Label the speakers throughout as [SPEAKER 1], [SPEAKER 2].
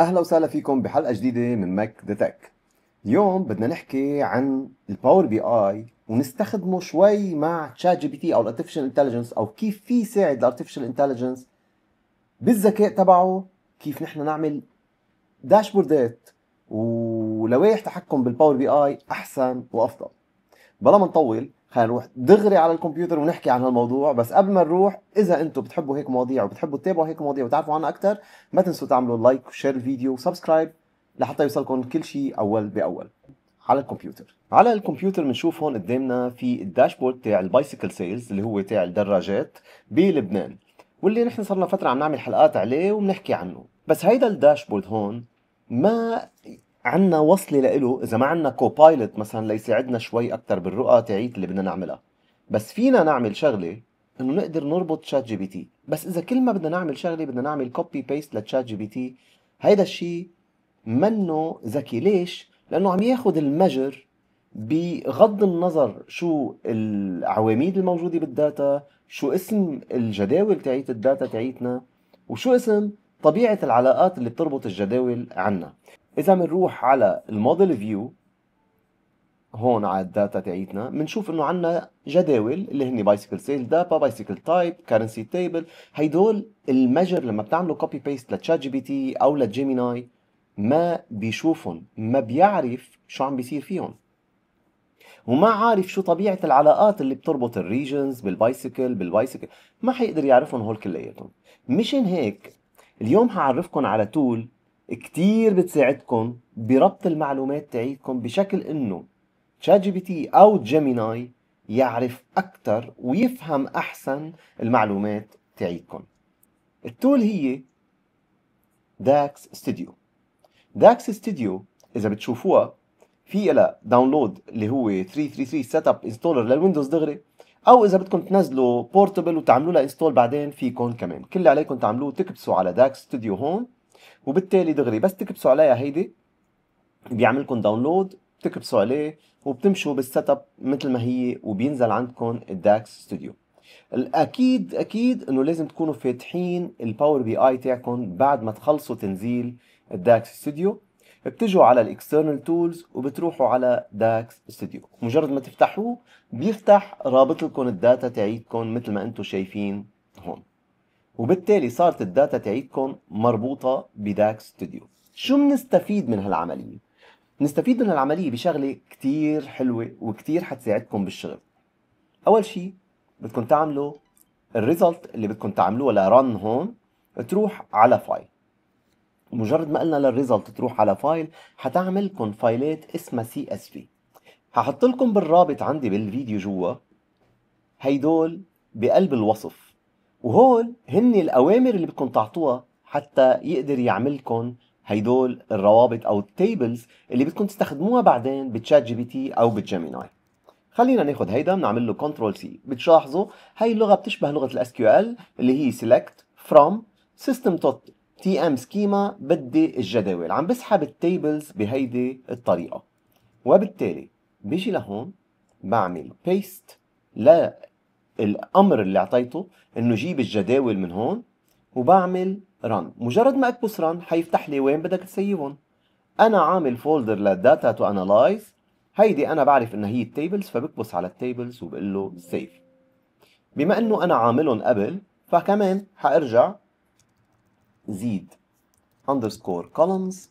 [SPEAKER 1] اهلا وسهلا فيكم بحلقه جديده من ماك ذا تك اليوم بدنا نحكي عن الباور بي اي ونستخدمه شوي مع تشات جي بي تي او الارتفيشال انتليجنس او كيف في يساعد الارتفيشال انتليجنس بالذكاء تبعه كيف نحن نعمل داشبوردات ولوائح تحكم بالباور بي اي احسن وافضل بلا ما نطول خلينا نروح دغري على الكمبيوتر ونحكي عن هالموضوع بس قبل ما نروح اذا انتم بتحبوا هيك مواضيع وبتحبوا تتابعوا هيك مواضيع وتعرفوا عنها اكثر ما تنسوا تعملوا لايك وشير الفيديو وسبسكرايب لحتى يوصلكم كل شيء اول باول على الكمبيوتر على الكمبيوتر بنشوف هون قدامنا في الداشبورد تاع البايسيكل سيلز اللي هو تاع الدراجات بلبنان واللي نحن صرنا فتره عم نعمل حلقات عليه وبنحكي عنه بس هيدا الداشبورد هون ما عندنا وصلة لإله إذا ما عندنا كوبايلوت مثلا ليساعدنا شوي أكثر بالرؤى تعيت اللي بدنا نعملها بس فينا نعمل شغلة إنه نقدر نربط شات جي بي تي بس إذا كل ما بدنا نعمل شغلة بدنا نعمل كوبي بيست لتشات جي بي تي هيدا الشيء منه ذكي ليش؟ لأنه عم ياخد المجر بغض النظر شو العواميد الموجودة بالداتا شو اسم الجداول تعيت الداتا تعيتنا وشو اسم طبيعة العلاقات اللي بتربط الجداول عنا اذا بنروح على الموديل فيو هون على الداتا تاعيتنا بنشوف انه عندنا جداول اللي هن بايسكل سيل داتا بايسكل تايب كرنسي تيبل هيدول المجر لما بتعملوا كوبي بيست لتشات جي بي تي او لجيميناي ما بيشوفهم ما بيعرف شو عم بيصير فيهم وما عارف شو طبيعة العلاقات اللي بتربط الريجنز بالبايسكل بالبايسكل ما حيقدر يعرفهم هول كلياتهم مشان هيك اليوم حعرفكم على تول كتير بتساعدكم بربط المعلومات تعيدكم بشكل انه تشات جي بي تي او جيميناي يعرف اكثر ويفهم احسن المعلومات تعيدكم التول هي داكس ستوديو داكس ستوديو اذا بتشوفوها في لها داونلود اللي هو 333 سيت اب انستولر للويندوز دغري او اذا بدكم تنزلوا بورتبل وتعملوا لها انستول بعدين فيكم كمان كل اللي عليكم تعملوه تكبسوا على داكس ستوديو هون وبالتالي دغري بس تكبسوا عليها هيدي بيعمل لكم داونلود بتكبسوا عليه وبتمشوا بالست اب مثل ما هي وبينزل عندكم الداكس ستوديو الاكيد اكيد انه لازم تكونوا فاتحين الباور بي اي تاعكم بعد ما تخلصوا تنزيل الداكس ستوديو بتجوا على الاكسترنال تولز وبتروحوا على داكس ستوديو مجرد ما تفتحوه بيفتح رابط لكم الداتا تاعيتكم مثل ما انتم شايفين وبالتالي صارت الداتا تاعيتكم مربوطه بداك ستوديو شو بنستفيد من هالعمليه نستفيد من العملية بشغلة كتير حلوة وكتير حتساعدكم بالشغل أول شيء بدكم تعملوا الريزلت اللي بدكم تعملوه لرن هون تروح على فايل مجرد ما قلنا للريزلت تروح على فايل حتعملكم فايلات اسمها سي اس في هحط لكم بالرابط عندي بالفيديو جوا هيدول بقلب الوصف وهول هن الأوامر اللي بدكم تعطوها حتى يقدر يعملكم هيدول الروابط أو التيبلز اللي بدكم تستخدموها بعدين بتشات جي بي تي أو بتجيميناي خلينا ناخد هيدا بنعمل له كنترول سي بتلاحظوا هاي اللغه بتشبه لغه الاس كيو ال اللي هي سيلكت فروم سيستم دوت تي ام سكيما بدي الجداول عم بسحب التيبلز بهيدي الطريقه وبالتالي بيجي لهون بعمل بيست الامر اللي اعطيته انه جيب الجداول من هون وبعمل رن مجرد ما اكبس رن حيفتح لي وين بدك تسيبهم انا عامل فولدر للداتا تو انالايز هيدي انا بعرف انها هي التيبلز فبكبس على التيبلز وبقول له سيف بما انه انا عاملهم قبل فكمان حارجع زيد اندرسكور كولومز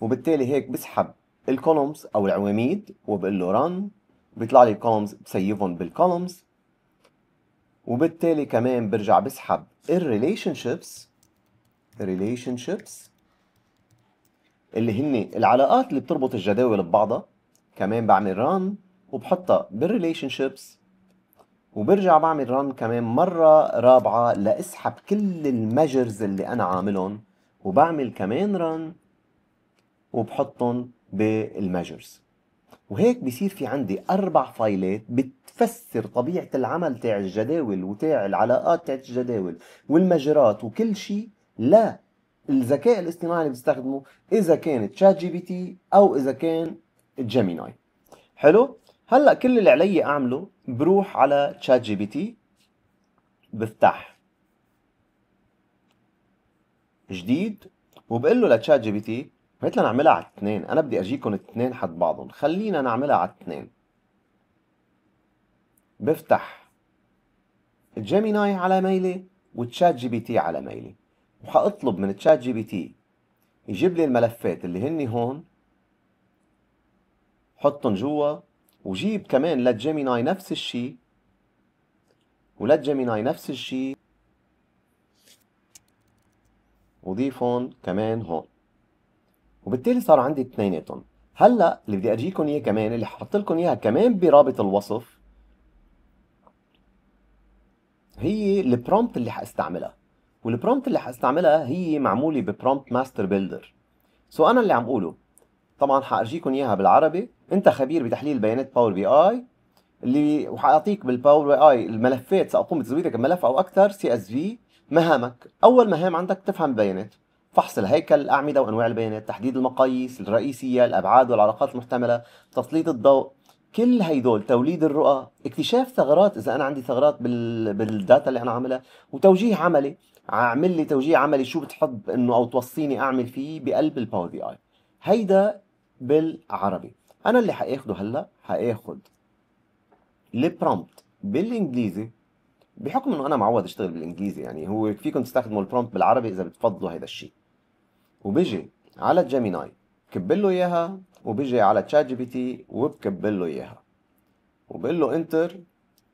[SPEAKER 1] وبالتالي هيك بسحب الكولومز او العواميد وبقول له رن بيطلع لي الكولومز بسيفهم بالكولومز وبالتالي كمان برجع بسحب الـ relationships اللي هن العلاقات اللي بتربط الجداول ببعضها كمان بعمل run وبحطها بالـ relationships وبرجع بعمل run كمان مرة رابعة لاسحب كل المجرز اللي أنا عاملهم وبعمل كمان run وبحطهم بالمجرز وهيك بصير في عندي أربع فايلات بتفسر طبيعة العمل تاع الجداول وتاع العلاقات تاعت الجداول والمجرات وكل شيء لا الذكاء الاصطناعي اللي بستخدمه إذا كان تشات جي بي تي أو إذا كان جيميناي حلو هلا كل اللي علي أعمله بروح على تشات جي بي تي بفتح جديد وبقول له لتشات جي بي تي هات نعملها على اثنين انا بدي اجيكم اثنين حد بعضهم خلينا نعملها على اثنين بفتح جيميناي على ميلي وتشات جي بي تي على ميلي وحاطلب من تشات جي بي تي يجيب لي الملفات اللي هن هون حطهم جوا وجيب كمان للجيميناي نفس الشيء وللجيميناي نفس الشيء وضيفهم كمان هون وبالتالي صار عندي اثنيناتهم هلا اللي بدي ارجيكم اياه كمان اللي ححط لكم اياها كمان برابط الوصف هي البرومبت اللي حاستعملها والبرومبت اللي حاستعملها هي معموله ببرومبت ماستر بيلدر سو انا اللي عم اقوله طبعا حارجيكم اياها بالعربي انت خبير بتحليل بيانات باور بي اي اللي وحاعطيك بالباور بي اي الملفات ساقوم بتزويدك بملف او اكثر سي اس في مهامك اول مهام عندك تفهم بيانات فحص الهيكل الأعمدة وأنواع البيانات تحديد المقاييس الرئيسية الأبعاد والعلاقات المحتملة تسليط الضوء كل هيدول توليد الرؤى اكتشاف ثغرات اذا انا عندي ثغرات بال... بالداتا اللي انا عاملها وتوجيه عملي عامل لي توجيه عملي شو بتحب انه او توصيني اعمل فيه بقلب الباور بي اي هيدا بالعربي انا اللي حاخده هلا حاخد البرومبت بالانجليزي بحكم انه انا معود اشتغل بالانجليزي يعني هو فيكم تستخدموا البرومبت بالعربي اذا بتفضلوا هيدا الشيء وبيجي على الجيميناي بكبل له اياها وبيجي على تشات جي بي تي وبكبل له اياها وبقول له انتر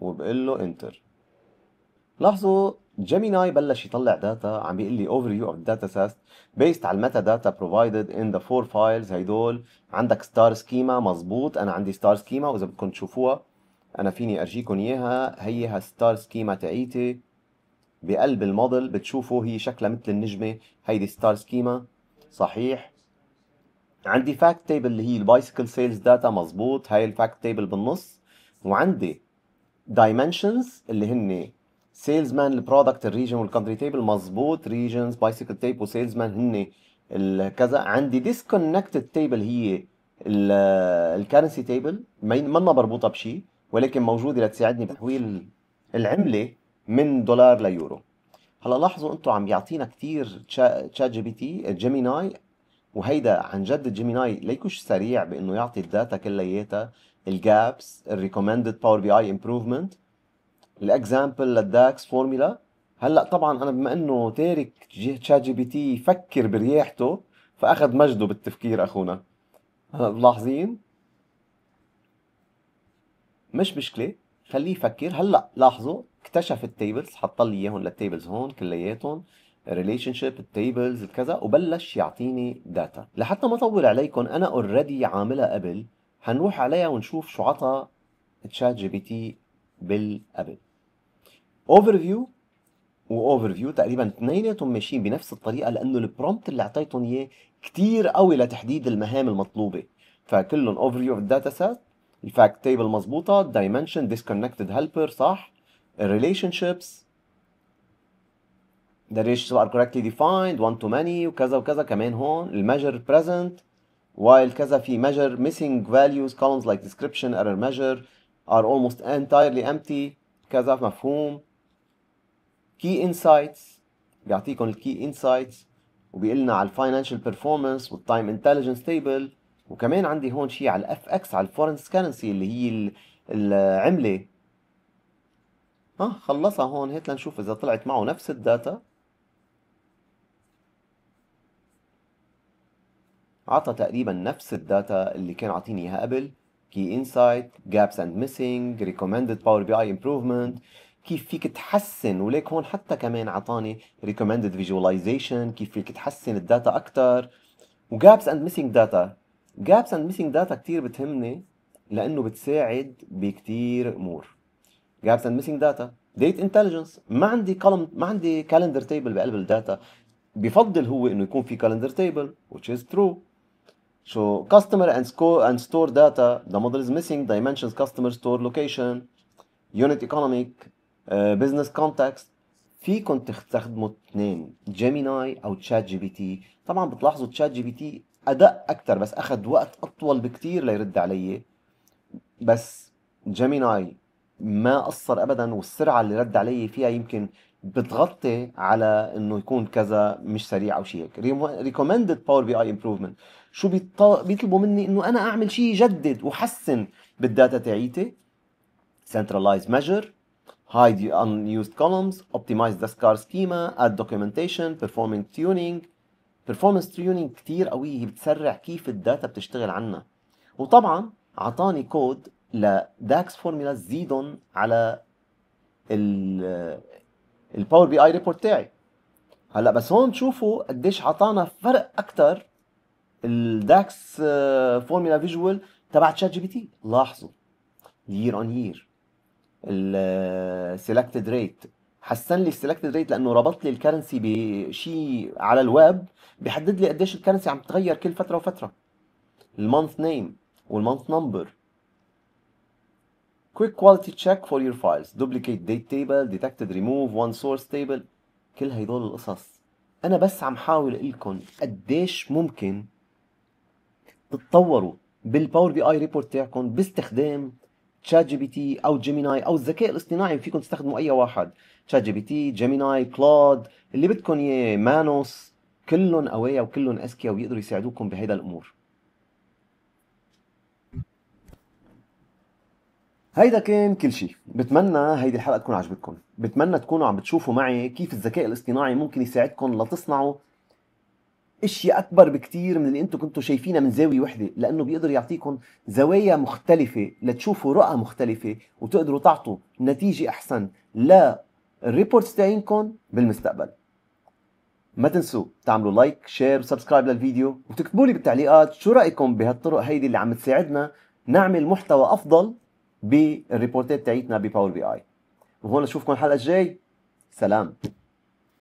[SPEAKER 1] وبقول له انتر لاحظوا جيميناي بلش يطلع داتا عم بيقول لي اوفر فيو اوف داتا سيت بيست على الميتا داتا بروفايدد ان ذا فور فايلز هيدول عندك ستار سكيما مزبوط انا عندي ستار سكيما واذا بدكم تشوفوها انا فيني ارجيكم اياها هي هالستار سكيما تاعيتي بقلب الموديل بتشوفوا هي شكلها مثل النجمه هيدي ستار سكيما صحيح عندي فاكت تيبل اللي هي البايسكل سيلز داتا مزبوط هاي الفاكت تيبل بالنص وعندي دايمنشنز اللي هن سيلز مان البرودكت الريجن والكونتري تيبل مزبوط ريجنز بايسكل تيب وسيلز مان هن كذا عندي ديسكونكتد تيبل هي الكرنسي تيبل ما مربوطه بشيء ولكن موجوده لتساعدني بتحويل العمله من دولار ليورو هلا لاحظوا انتم عم يعطينا كثير تشات جي بي تي جيميناي وهيدا عن جد جيميناي ليكوش سريع بانه يعطي الداتا كلياتها الجابس الريكومندد باور بي اي امبروفمنت الاكزامبل للداكس فورمولا هلا طبعا انا بما انه تارك تشات جي بي تي يفكر برياحته فاخذ مجده بالتفكير اخونا هلا ملاحظين مش مشكله خليه يفكر هلا لاحظوا اكتشف التيبلز حط لي اياهم للتيبلز هون كلياتهم ريليشن شيب التيبلز الكذا وبلش يعطيني داتا لحتى ما اطول عليكم انا اوريدي عاملها قبل هنروح عليها ونشوف شو عطى تشات جي بي تي بالقبل اوفر فيو واوفر فيو تقريبا اثنيناتهم ماشيين بنفس الطريقه لانه البرومبت اللي اعطيتهم اياه كثير قوي لتحديد المهام المطلوبه فكلهم اوفر فيو اوف الداتا سيت الفاكت تيبل مضبوطه دايمنشن ديسكونكتد هيلبر صح relationships the relationships are correctly defined one to many وكذا وكذا كمان هون المجر present while كذا في measure missing values columns like description error measure are almost entirely empty كذا مفهوم key insights بيعطيكم ال key insights وبيقلنا على financial performance وال time intelligence table وكمان عندي هون شيء على ال fx على foreign currency اللي هي العمله ها آه، خلصها هون هيك لنشوف إذا طلعت معه نفس الداتا عطى تقريبا نفس الداتا اللي كان عاطيني اياها قبل كي انسايت جابس اند ميسنج ريكومندد باور بي اي امبروفمنت كيف فيك تحسن وليك هون حتى كمان عطاني ريكومندد فيجواليزيشن كيف فيك تحسن الداتا اكثر وجابس اند ميسنج داتا جابس اند ميسنج داتا كثير بتهمني لانه بتساعد بكثير امور gaps and missing data ديت intelligence ما عندي column ما عندي كالندر تيبل بقلب الداتا بفضل هو انه يكون في كالندر تيبل which is true so, customer and score and store data the model is missing dimensions customer store location unit economic uh, business context فيكم تستخدموا اثنين جيميناي او تشات جي بي تي طبعا بتلاحظوا تشات جي بي تي ادق اكثر بس اخذ وقت اطول بكثير ليرد علي بس جيميناي ما قصر ابدا والسرعه اللي رد علي فيها يمكن بتغطي على انه يكون كذا مش سريع او شيء هيك ريكومندد باور بي اي امبروفمنت شو بيطلبوا مني انه انا اعمل شيء جدد وحسن بالداتا تاعيتي ميجر هايد ان يوزد كولومز اوبتمايز ذا سكار سكيما اد دوكيومنتيشن بيرفورمنس تيونينج بيرفورمنس تيونينج كثير قوية بتسرع كيف الداتا بتشتغل عنا وطبعا اعطاني كود لداكس فورمولا زيدهم على الباور بي اي ريبورت تاعي هلا بس هون تشوفوا قديش عطانا فرق اكثر الداكس فورمولا فيجوال تبع تشات جي بي تي لاحظوا يير اون يير السيلكتد ريت حسن لي السيلكتد ريت لانه ربط لي الكرنسي بشيء على الويب بيحدد لي قديش الكرنسي عم تتغير كل فتره وفتره المانث نيم والمانث نمبر quick quality check for your files duplicate date table detected remove one source table كل هدول القصص انا بس عم حاول لكم قديش ممكن تتطوروا بالباور بي اي ريبورت تاعكم باستخدام تشات جي بي تي او جيميناي او الذكاء الاصطناعي فيكم تستخدموا اي واحد تشات جي بي تي جيميناي كلود اللي بدكم اياه مانوس كلهم قوايا وكلهم اذكياء ويقدروا يساعدوكم بهيدا الامور هيدا كان كل شيء بتمنى هيدي الحلقه تكون عجبتكم بتمنى تكونوا عم بتشوفوا معي كيف الذكاء الاصطناعي ممكن يساعدكم لتصنعوا اشياء اكبر بكتير من اللي انتم كنتوا شايفينها من زاويه وحده لانه بيقدر يعطيكم زوايا مختلفه لتشوفوا رؤى مختلفه وتقدروا تعطوا نتيجه احسن للريبورتس تاعينكم بالمستقبل ما تنسوا تعملوا لايك شير وسبسكرايب للفيديو وتكتبوا لي بالتعليقات شو رايكم بهالطرق هيدي اللي عم تساعدنا نعمل محتوى افضل بالريبورتات تاعتنا بباور بي اي وهون نشوفكم الحلقه الجاي سلام